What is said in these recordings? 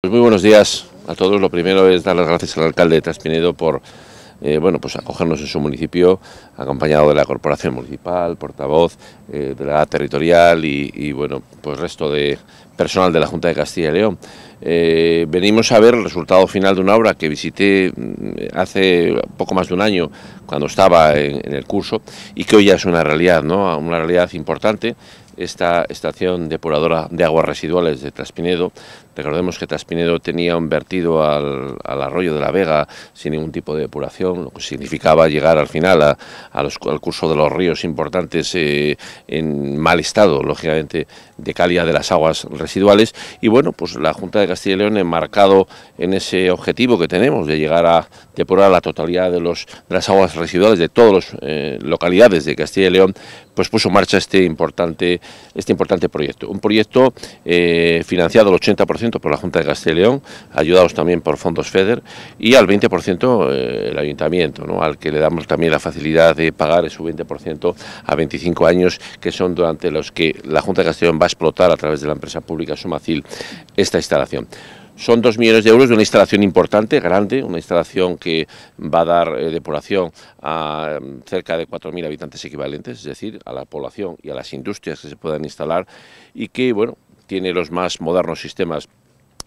Pues muy buenos días a todos. Lo primero es dar las gracias al alcalde de Traspinedo por eh, bueno, pues acogernos en su municipio, acompañado de la corporación municipal, portavoz eh, de la territorial y, bueno, pues resto de personal de la Junta de Castilla y León. Eh, venimos a ver el resultado final de una obra que visité mm, hace poco más de un año cuando estaba en, en el curso y que hoy ya es una realidad, ¿no? Una realidad importante esta estación depuradora de aguas residuales de Traspinedo. Recordemos que Traspinedo tenía un vertido al, arroyo de la Vega sin ningún tipo de depuración, lo que significaba llegar al final a, al curso de los ríos importantes eh, en mal estado, lógicamente, de calidad de las aguas residuales. Y bueno, pues la Junta de Castilla y León, enmarcado en ese objetivo que tenemos de llegar a depurar la totalidad de, los, las aguas residuales de todas las eh, localidades de Castilla y León, pues puso en marcha este importante este importante proyecto. Un proyecto eh, financiado al 80% por la Junta de Castilla León, ayudados también por fondos FEDER, y al 20% eh, el Ayuntamiento, ¿no? al que le damos también la facilidad de pagar ese 20% a 25 años, que son durante los que la Junta de Castilla León va a explotar a través de la empresa pública Sumacil esta instalación. Son dos millones de euros de una instalación importante, grande, una instalación que va a dar eh, depuración a mm, cerca de 4.000 habitantes equivalentes, es decir, a la población y a las industrias que se puedan instalar y que, bueno, tiene los más modernos sistemas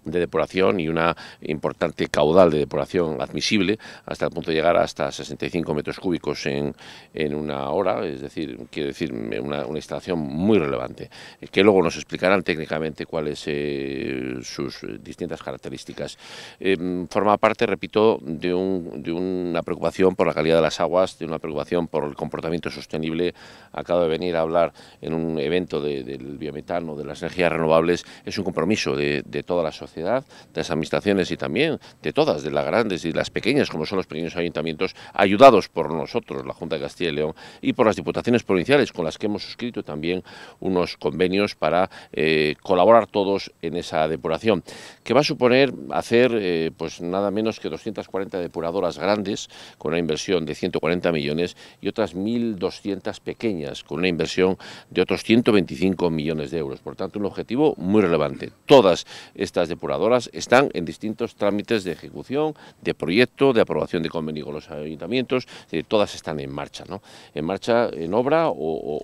de depuración y una importante caudal de depuración admisible hasta el punto de llegar hasta 65 metros cúbicos en, una hora, es decir, quiero decir, una, instalación muy relevante, eh, que luego nos explicarán técnicamente cuáles eh, sus eh, distintas características. Eh, forma parte, repito, de, un, de una preocupación por la calidad de las aguas, de una preocupación por el comportamiento sostenible. Acabo de venir a hablar en un evento del biometano, de las energías renovables, es un compromiso de toda la sociedad de las administraciones y también de todas, de las grandes y las pequeñas, como son los pequeños ayuntamientos, ayudados por nosotros, la Junta de Castilla y León, y por las diputaciones provinciales, con las que hemos suscrito también unos convenios para eh, colaborar todos en esa depuración, que va a suponer hacer eh, pues nada menos que 240 depuradoras grandes, con una inversión de 140 millones, y otras 1.200 pequeñas, con una inversión de otros 125 millones de euros. Por tanto, un objetivo muy relevante. Todas estas depuradoras depuradoras están en distintos trámites de ejecución, de proyecto, de aprobación de convenio con los ayuntamientos, todas están en marcha, ¿no? En marcha en obra o,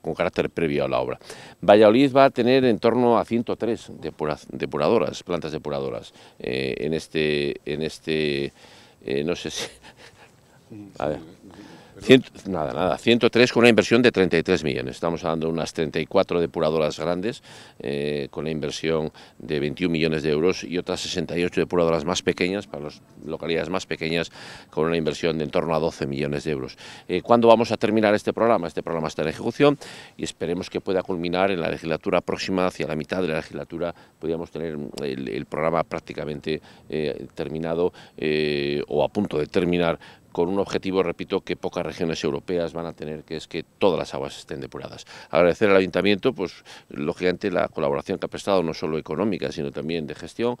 con carácter previo a la obra. Valladolid va a tener en torno a 103 depuradoras, plantas depuradoras, eh, en este, en este eh, no sé si... nada, nada. 103 con una inversión de 33 millones. Estamos hablando de unas 34 depuradoras grandes eh, con una inversión de 21 millones de euros y otras 68 depuradoras más pequeñas, para las localidades más pequeñas, con una inversión de en torno a 12 millones de euros. Eh, ¿Cuándo vamos a terminar este programa? Este programa está en ejecución y esperemos que pueda culminar en la legislatura próxima, hacia la mitad de la legislatura, podríamos tener mm, el, programa prácticamente eh, terminado o a punto de terminar con un objetivo, repito, que pocas regiones europeas van a tener, que es que todas las aguas estén depuradas. Agradecer al Ayuntamiento, pues, lógicamente, la colaboración que ha prestado, no solo económica, sino también de gestión.